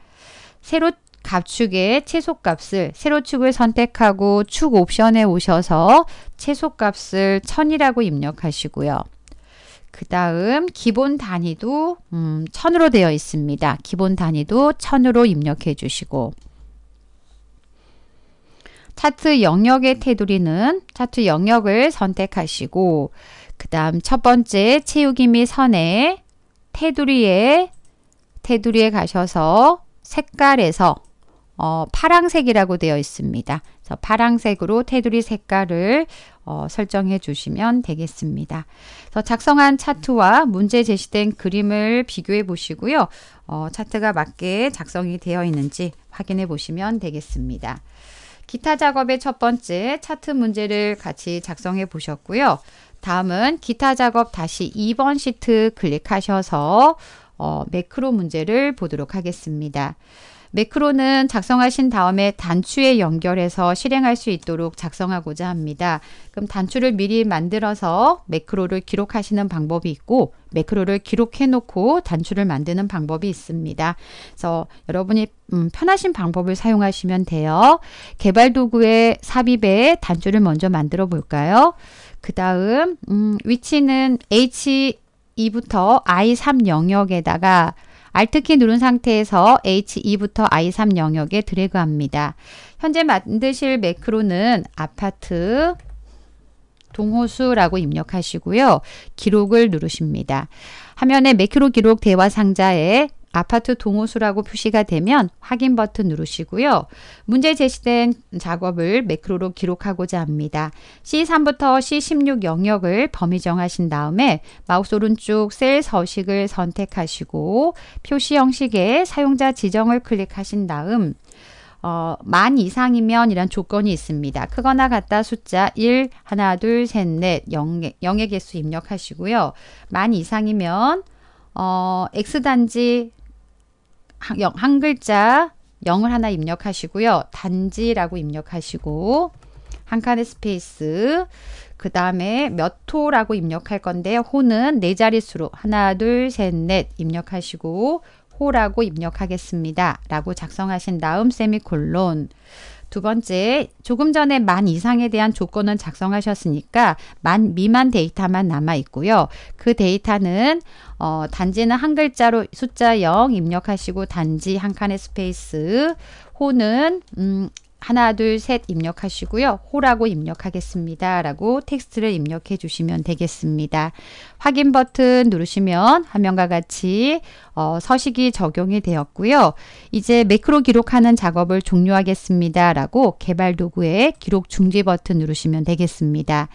세로 갑축의 최소값을 세로축을 선택하고 축 옵션에 오셔서 최소값을 1000이라고 입력하시고요. 그 다음 기본 단위도 음, 1000으로 되어 있습니다. 기본 단위도 1000으로 입력해 주시고 차트 영역의 테두리는 차트 영역을 선택하시고 그 다음 첫 번째 채우기 및선의 테두리에 테두리에 가셔서 색깔에서 어, 파랑색이라고 되어 있습니다. 그래서 파랑색으로 테두리 색깔을 어, 설정해 주시면 되겠습니다. 그래서 작성한 차트와 문제 제시된 그림을 비교해 보시고요. 어, 차트가 맞게 작성이 되어 있는지 확인해 보시면 되겠습니다. 기타 작업의 첫 번째 차트 문제를 같이 작성해 보셨고요. 다음은 기타 작업 다시 2번 시트 클릭하셔서 어, 매크로 문제를 보도록 하겠습니다. 매크로는 작성하신 다음에 단추에 연결해서 실행할 수 있도록 작성하고자 합니다. 그럼 단추를 미리 만들어서 매크로를 기록하시는 방법이 있고 매크로를 기록해 놓고 단추를 만드는 방법이 있습니다. 그래서 여러분이 음, 편하신 방법을 사용하시면 돼요. 개발 도구의 삽입에 단추를 먼저 만들어 볼까요? 그 다음 음, 위치는 H2부터 I3 영역에다가 Alt키 누른 상태에서 H2부터 I3 영역에 드래그합니다. 현재 만드실 매크로는 아파트 동호수라고 입력하시고요. 기록을 누르십니다. 화면에 매크로 기록 대화 상자에 아파트 동호수라고 표시가 되면 확인 버튼 누르시고요. 문제 제시된 작업을 매크로로 기록하고자 합니다. C3부터 C16 영역을 범위 정하신 다음에 마우스 오른쪽 셀 서식을 선택하시고 표시 형식의 사용자 지정을 클릭하신 다음 어, 만 이상이면 이런 조건이 있습니다. 크거나 같다 숫자 1, 하나, 둘, 셋, 넷, 0의, 0의 개수 입력하시고요. 만 이상이면 어, X단지 한, 한 글자 0을 하나 입력하시고요. 단지라고 입력하시고 한 칸의 스페이스 그 다음에 몇 호라고 입력할 건데요. 호는 네 자릿수로 하나 둘 셋 넷 입력하시고 호라고 입력하겠습니다. 라고 작성하신 다음 세미콜론 두 번째, 조금 전에 만 이상에 대한 조건은 작성하셨으니까 만 미만 데이터만 남아 있고요. 그 데이터는 어, 단지는 한 글자로 숫자 0 입력하시고 단지 한 칸의 스페이스 호는 음, 하나, 둘, 셋 입력하시고요. 호라고 입력하겠습니다. 라고 텍스트를 입력해 주시면 되겠습니다. 확인 버튼 누르시면 화면과 같이 어, 서식이 적용이 되었고요. 이제 매크로 기록하는 작업을 종료하겠습니다. 라고 개발 도구에 기록 중지 버튼 누르시면 되겠습니다.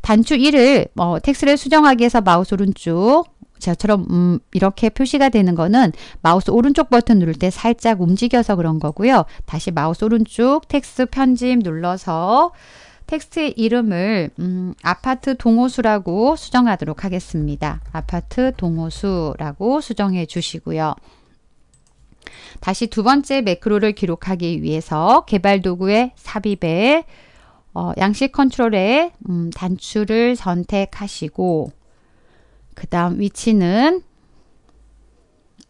단추 1을 어, 텍스트를 수정하기 위해서 마우스 오른쪽 저처럼 음, 이렇게 표시가 되는 거는 마우스 오른쪽 버튼 누를 때 살짝 움직여서 그런 거고요. 다시 마우스 오른쪽 텍스트 편집 눌러서 텍스트의 이름을 음, 아파트 동호수라고 수정하도록 하겠습니다. 아파트 동호수라고 수정해 주시고요. 다시 두 번째 매크로를 기록하기 위해서 개발 도구의 삽입에 어, 양식 컨트롤에 음, 단추를 선택하시고 그 다음 위치는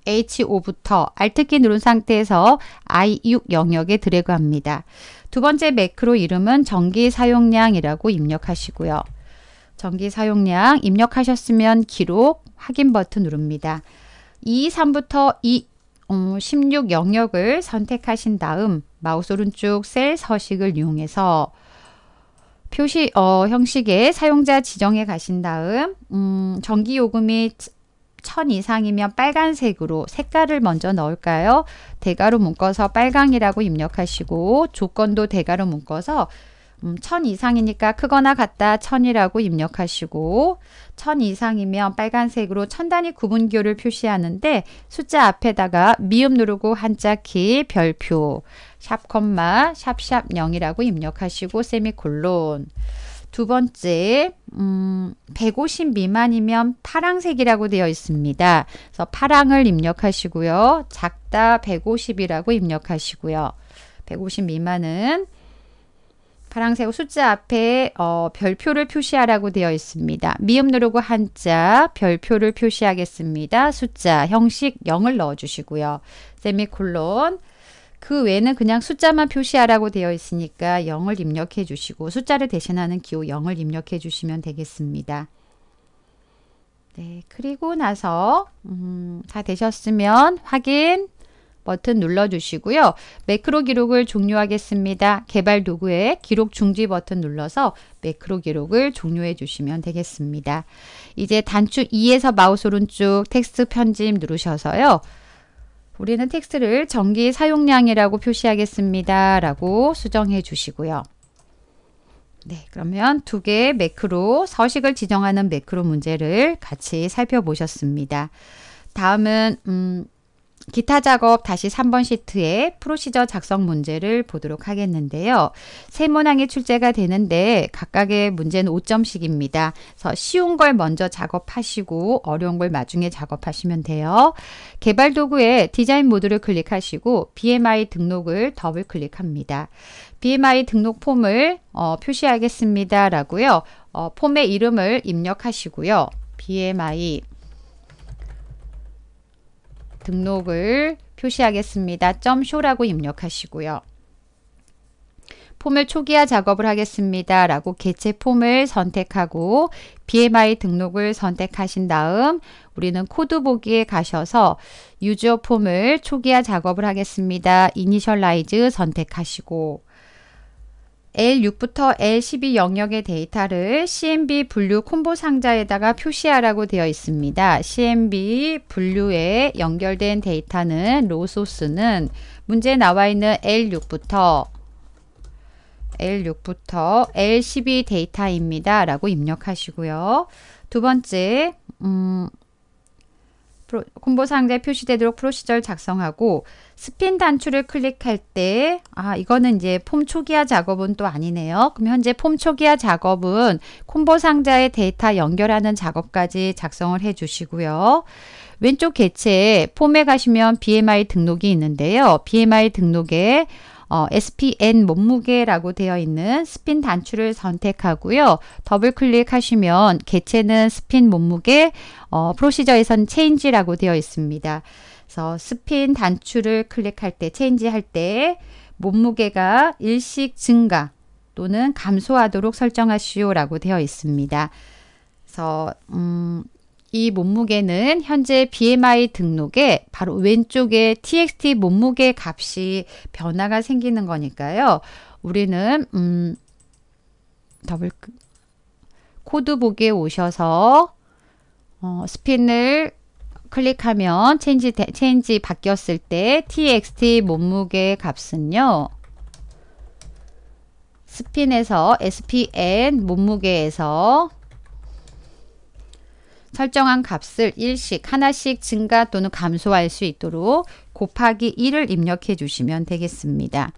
H5부터 Alt키 누른 상태에서 I6 영역에 드래그합니다. 두 번째 매크로 이름은 전기 사용량이라고 입력하시고요. 전기 사용량 입력하셨으면 기록 확인 버튼 누릅니다. 2, 3부터 2, 16 영역을 선택하신 다음 마우스 오른쪽 셀 서식을 이용해서 표시 어, 형식의 사용자 지정에 가신 다음 음, 전기 요금이 1000 이상이면 빨간색으로 색깔을 먼저 넣을까요? 대괄호 묶어서 빨강이라고 입력하시고 조건도 대괄호 묶어서 음, 1000 이상이니까 크거나 같다 1000이라고 입력하시고 1000 이상이면 빨간색으로 천 단위 구분교를 표시하는데 숫자 앞에다가 미음 누르고 한자 키 별표 샵 콤마 샵샵 0이라고 입력하시고 세미콜론 두 번째, 음, 150 미만이면 파랑색이라고 되어 있습니다. 그래서 파랑을 입력하시고요. 작다 150이라고 입력하시고요. 150 미만은 파랑색 숫자 앞에 어, 별표를 표시하라고 되어 있습니다. 미음 누르고 한자, 별표를 표시하겠습니다. 숫자, 형식 0을 넣어주시고요. 세미콜론, 그 외에는 그냥 숫자만 표시하라고 되어 있으니까 0을 입력해 주시고 숫자를 대신하는 기호 0을 입력해 주시면 되겠습니다. 네, 그리고 나서 음, 다 되셨으면 확인 버튼 눌러주시고요. 매크로 기록을 종료하겠습니다. 개발 도구에 기록 중지 버튼 눌러서 매크로 기록을 종료해 주시면 되겠습니다. 이제 단축 2에서 마우스 오른쪽 텍스트 편집 누르셔서요. 우리는 텍스트를 전기 사용량이라고 표시하겠습니다. 라고 수정해 주시고요. 네, 그러면 두 개의 매크로, 서식을 지정하는 매크로 문제를 같이 살펴보셨습니다. 다음은 음, 기타 작업 다시 3번 시트에 프로시저 작성 문제를 보도록 하겠는데요. 세 문항이 출제가 되는데 각각의 문제는 5점씩입니다. 그래서 쉬운 걸 먼저 작업하시고 어려운 걸 나중에 작업하시면 돼요. 개발 도구에 디자인 모드를 클릭하시고 BMI 등록을 더블 클릭합니다. BMI 등록 폼을 어, 표시하겠습니다. 라고요. 어, 폼의 이름을 입력하시고요. BMI 등록을 표시하겠습니다. 점쇼라고 입력하시고요. 폼을 초기화 작업을 하겠습니다. 라고 개체 폼을 선택하고 BMI 등록을 선택하신 다음 우리는 코드 보기에 가셔서 유저 폼을 초기화 작업을 하겠습니다. 이니셜라이즈 선택하시고 L6부터 L12 영역의 데이터를 CMB 분류 콤보 상자에다가 표시하라고 되어 있습니다. CMB 분류에 연결된 데이터는 로 소스는 문제 나와 있는 L6부터 L6부터 L12 데이터입니다. 라고 입력하시고요. 두 번째, 음, 콤보 상자에 표시되도록 프로시절 작성하고 스핀 단추를 클릭할 때 아 이거는 이제 폼 초기화 작업은 또 아니네요. 그럼 현재 폼 초기화 작업은 콤보 상자의 데이터 연결하는 작업까지 작성을 해 주시고요. 왼쪽 개체 폼에 가시면 BMI 등록이 있는데요. BMI 등록에 어, SPN 몸무게라고 되어 있는 스핀 단추를 선택하고요. 더블 클릭하시면 개체는 스핀 몸무게, 어, 프로시저에선 체인지라고 되어 있습니다. 그래서 스핀 단추를 클릭할 때, 체인지 할때 몸무게가 일식 증가 또는 감소하도록 설정하시오라고 되어 있습니다. 그래서 음, 이 몸무게는 현재 BMI 등록에 바로 왼쪽에 TXT 몸무게 값이 변화가 생기는 거니까요. 우리는 음 더블 코드 보기에 오셔서 어, 스핀을 클릭하면 체인지 체인지 바뀌었을 때 TXT 몸무게 값은요. 스핀에서 SPN 몸무게에서 설정한 값을 1씩 하나씩 증가 또는 감소할 수 있도록 곱하기 1을 입력해 주시면 되겠습니다.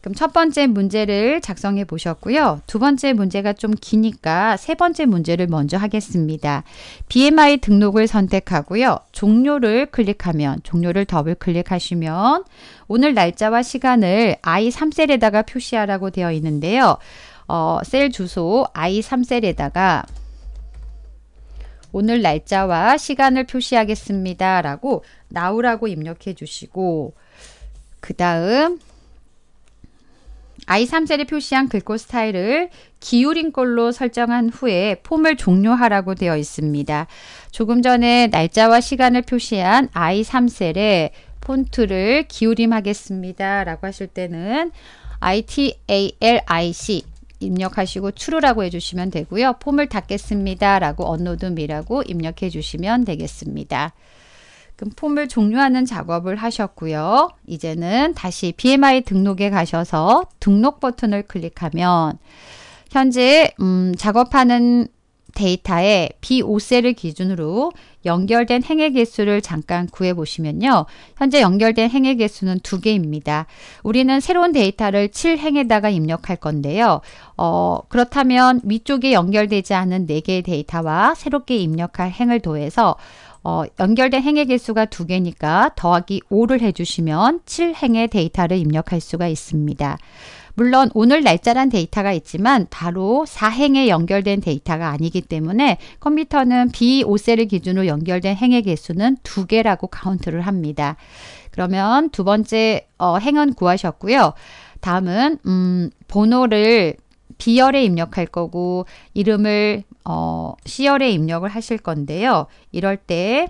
그럼 첫 번째 문제를 작성해 보셨고요. 두 번째 문제가 좀 기니까 세 번째 문제를 먼저 하겠습니다. BMI 등록을 선택하고요. 종료를 클릭하면 종료를 더블 클릭하시면 오늘 날짜와 시간을 I3셀에다가 표시하라고 되어 있는데요. 어, 셀 주소 I3셀에다가 오늘 날짜와 시간을 표시하겠습니다. 라고 나오라고 입력해 주시고 그 다음 i 3셀에 표시한 글꼴 스타일을 기울인 꼴로 설정한 후에 폼을 종료하라고 되어 있습니다. 조금 전에 날짜와 시간을 표시한 i 3셀에 폰트를 기울임 하겠습니다. 라고 하실 때는 ITALIC 입력하시고 true라고 해주시면 되고요. 폼을 닫겠습니다. 라고 언노드 미라고 입력해 주시면 되겠습니다. 그럼 폼을 종료하는 작업을 하셨고요. 이제는 다시 BMI 등록에 가셔서 등록 버튼을 클릭하면 현재 음, 작업하는 데이터에 B5셀을 기준으로 연결된 행의 개수를 잠깐 구해 보시면요. 현재 연결된 행의 개수는 두 개입니다. 우리는 새로운 데이터를 7행에다가 입력할 건데요. 어, 그렇다면 위쪽에 연결되지 않은 4개의 데이터와 새롭게 입력할 행을 더해서 어, 연결된 행의 개수가 두 개니까 더하기 5를 해주시면 7행의 데이터를 입력할 수가 있습니다. 물론 오늘 날짜란 데이터가 있지만 바로 사행에 연결된 데이터가 아니기 때문에 컴퓨터는 B5셀을 기준으로 연결된 행의 개수는 두 개라고 카운트를 합니다. 그러면 두 번째 어, 행은 구하셨고요. 다음은 음, 번호를 B열에 입력할 거고 이름을 어, C열에 입력을 하실 건데요. 이럴 때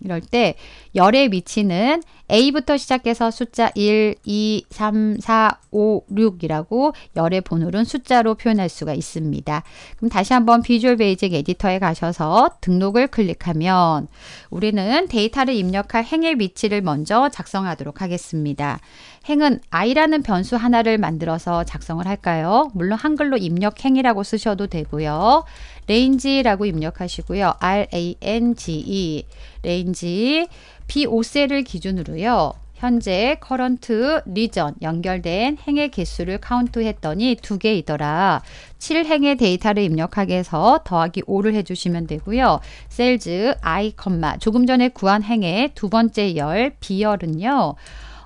이럴 때 열의 위치는 A부터 시작해서 숫자 1, 2, 3, 4, 5, 6이라고 열의 번호를 숫자로 표현할 수가 있습니다. 그럼 다시 한번 비주얼 베이직 에디터에 가셔서 등록을 클릭하면 우리는 데이터를 입력할 행의 위치를 먼저 작성하도록 하겠습니다. 행은 i라는 변수 하나를 만들어서 작성을 할까요? 물론 한글로 입력행이라고 쓰셔도 되고요. range라고 입력하시고요. E, r-a-n-g-e range B5셀을 기준으로요. 현재 커런트 리전 연결된 행의 개수를 카운트했더니 두 개이더라. 7행의 데이터를 입력하게 해서 더하기 5를 해주시면 되고요. 셀즈 i, 조금 전에 구한 행의 두 번째 열 B열은요.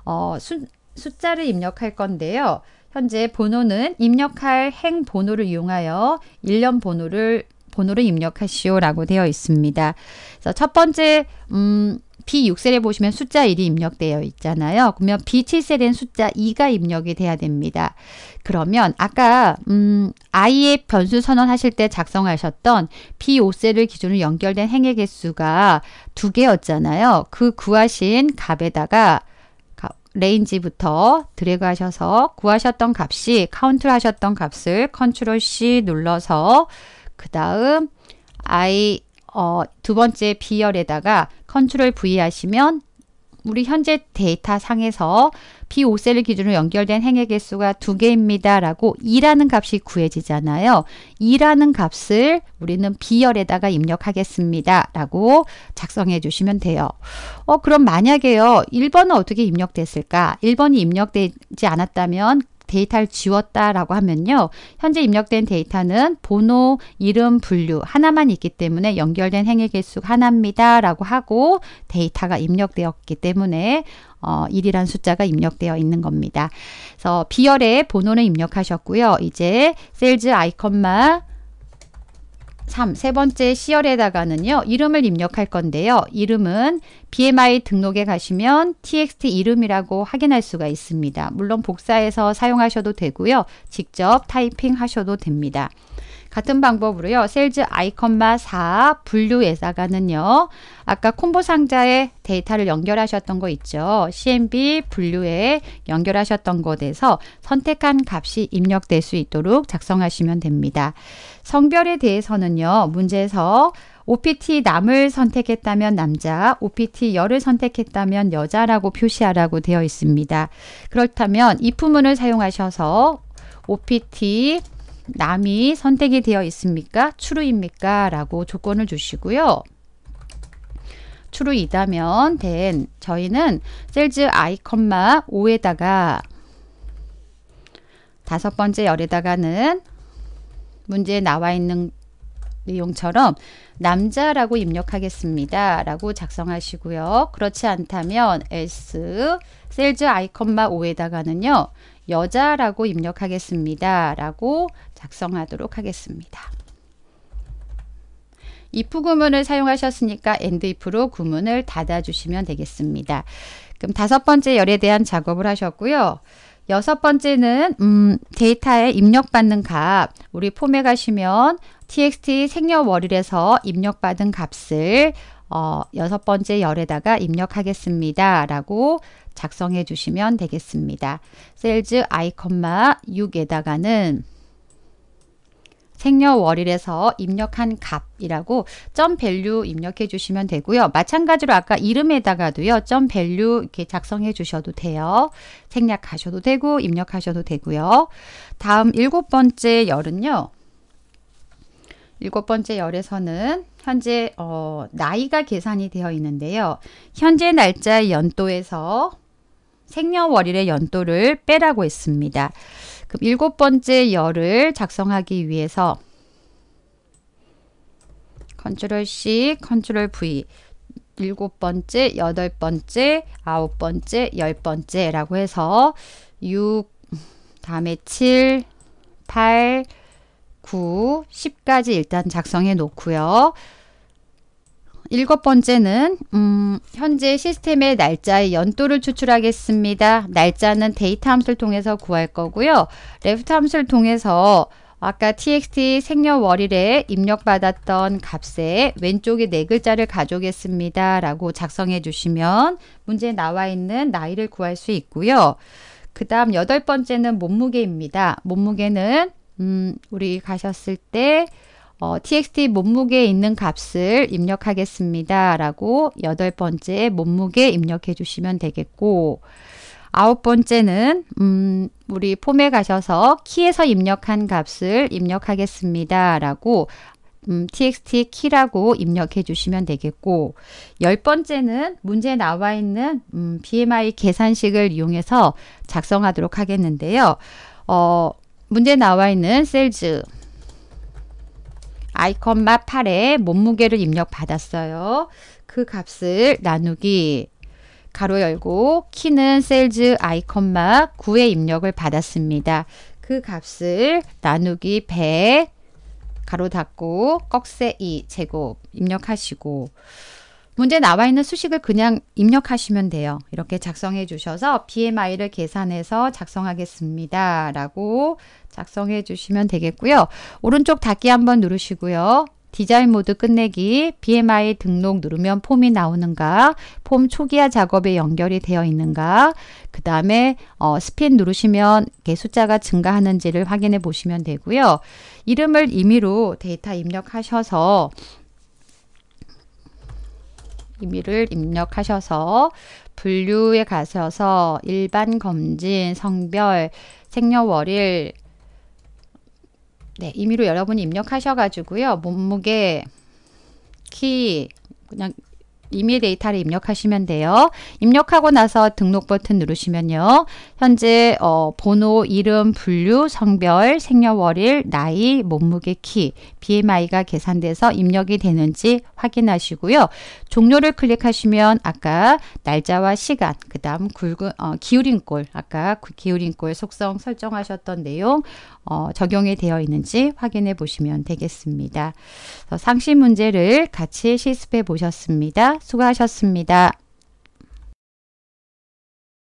어, 수, 숫자를 입력할 건데요. 현재 번호는 입력할 행 번호를 이용하여 일련 번호를 번호를 입력하시오라고 되어 있습니다. 첫 번째 음, B6셀에 보시면 숫자 1이 입력되어 있잖아요. 그러면 B7셀엔 숫자 2가 입력이 돼야 됩니다. 그러면 아까 음, I의 변수 선언하실 때 작성하셨던 B5셀을 기준으로 연결된 행의 개수가 두 개였잖아요. 그 구하신 값에다가 레인지부터 드래그 하셔서 구하셨던 값이 카운트를 하셨던 값을 컨트롤 C 눌러서 그 다음 I 어, 두 번째 비열에다가 컨트롤 V 하시면 우리 현재 데이터 상에서 B5셀을 기준으로 연결된 행의 개수가 두개입니다 라고 2라는 값이 구해지잖아요. 2라는 값을 우리는 B열에다가 입력하겠습니다. 라고 작성해 주시면 돼요. 어, 그럼 만약에요. 1번은 어떻게 입력됐을까? 1번이 입력되지 않았다면 데이터를 지웠다라고 하면요. 현재 입력된 데이터는 번호, 이름, 분류 하나만 있기 때문에 연결된 행위 개수 가 하나입니다라고 하고 데이터가 입력되었기 때문에 어, 1이란 숫자가 입력되어 있는 겁니다. 그래서 비열에번호를 입력하셨고요. 이제 셀즈 아이콘만 3. 세 번째 시열에다가는요. 이름을 입력할 건데요. 이름은 BMI 등록에 가시면 TXT 이름이라고 확인할 수가 있습니다. 물론 복사해서 사용하셔도 되고요. 직접 타이핑 하셔도 됩니다. 같은 방법으로요. 셀즈 아이콘마4 분류 예사가는요. 아까 콤보 상자에 데이터를 연결하셨던 거 있죠. CMB 분류에 연결하셨던 것에서 선택한 값이 입력될 수 있도록 작성하시면 됩니다. 성별에 대해서는요. 문제에서 OPT 남을 선택했다면 남자, OPT 열을 선택했다면 여자라고 표시하라고 되어 있습니다. 그렇다면 이 부문을 사용하셔서 OPT 남이 선택이 되어 있습니까? 추루입니까? 라고 조건을 주시고요. 추루이다면 된 저희는 셀즈 아 5에다가 다섯 번째 열에다가는 문제에 나와 있는 내용처럼 남자라고 입력하겠습니다. 라고 작성하시고요. 그렇지 않다면 s 셀즈 아 5에다가는요. 여자라고 입력하겠습니다. 라고 작성하도록 하겠습니다. if 구문을 사용하셨으니까 and if로 구문을 닫아주시면 되겠습니다. 그럼 다섯 번째 열에 대한 작업을 하셨고요. 여섯 번째는 음, 데이터에 입력받는 값 우리 폼에 가시면 txt 생년월일에서 입력받은 값을 어, 여섯 번째 열에다가 입력하겠습니다. 라고 작성해 주시면 되겠습니다. 셀즈 아 6에다가는 생년월일에서 입력한 값이라고 점 밸류 입력해 주시면 되고요. 마찬가지로 아까 이름에다가도요. 점 밸류 이렇게 작성해 주셔도 돼요. 생략하셔도 되고 입력하셔도 되고요. 다음 일곱 번째 열은요. 일곱 번째 열에서는 현재 어, 나이가 계산이 되어 있는데요. 현재 날짜 의 연도에서 생년월일의 연도를 빼라고 했습니다. 그럼 일곱 번째 열을 작성하기 위해서 컨트롤 C, 컨트롤 V 일곱 번째, 여덟 번째, 아홉 번째, 열 번째라고 해서 6 다음에 7, 8, 9, 10까지 일단 작성해 놓고요. 일곱 번째는 음, 현재 시스템의 날짜의 연도를 추출하겠습니다. 날짜는 데이터 함수를 통해서 구할 거고요. 레프트 함수를 통해서 아까 txt 생년월일에 입력받았던 값에 왼쪽에 네 글자를 가져오겠습니다. 라고 작성해 주시면 문제에 나와 있는 나이를 구할 수 있고요. 그 다음 여덟 번째는 몸무게입니다. 몸무게는 음, 우리 가셨을 때 어, txt 몸무게에 있는 값을 입력하겠습니다. 라고 여덟 번째 몸무게 입력해 주시면 되겠고 아홉 번째는 음, 우리 폼에 가셔서 키에서 입력한 값을 입력하겠습니다. 라고 음, txt 키라고 입력해 주시면 되겠고 열 번째는 문제에 나와 있는 음, BMI 계산식을 이용해서 작성하도록 하겠는데요. 어, 문제 나와 있는 셀즈 아이컨 마 8에 몸무게를 입력받았어요. 그 값을 나누기 가로 열고 키는 셀즈 아 9에 입력을 받았습니다. 그 값을 나누기 100 가로 닫고 꺽쇠 2 제곱 입력하시고 문제 나와 있는 수식을 그냥 입력하시면 돼요. 이렇게 작성해 주셔서 BMI를 계산해서 작성하겠습니다. 라고 작성해 주시면 되겠고요. 오른쪽 닫기 한번 누르시고요. 디자인 모드 끝내기, BMI 등록 누르면 폼이 나오는가, 폼 초기화 작업에 연결이 되어 있는가, 그 다음에 어, 스핀 누르시면 숫자가 증가하는지를 확인해 보시면 되고요. 이름을 임의로 데이터 입력하셔서 임의를 입력하셔서 분류에 가셔서 일반 검진, 성별, 생년월일, 네, 임의로 여러분이 입력하셔가지고요. 몸무게, 키, 그냥 임의 데이터를 입력하시면 돼요. 입력하고 나서 등록 버튼 누르시면요. 현재 어, 번호, 이름, 분류, 성별, 생년월일, 나이, 몸무게, 키, BMI가 계산돼서 입력이 되는지 확인하시고요. 종료를 클릭하시면 아까 날짜와 시간, 그 다음 굵은 어, 기울인 꼴, 아까 그 기울인 꼴 속성 설정하셨던 내용 어, 적용이 되어 있는지 확인해 보시면 되겠습니다. 상시 문제를 같이 실습해 보셨습니다. 수고하셨습니다.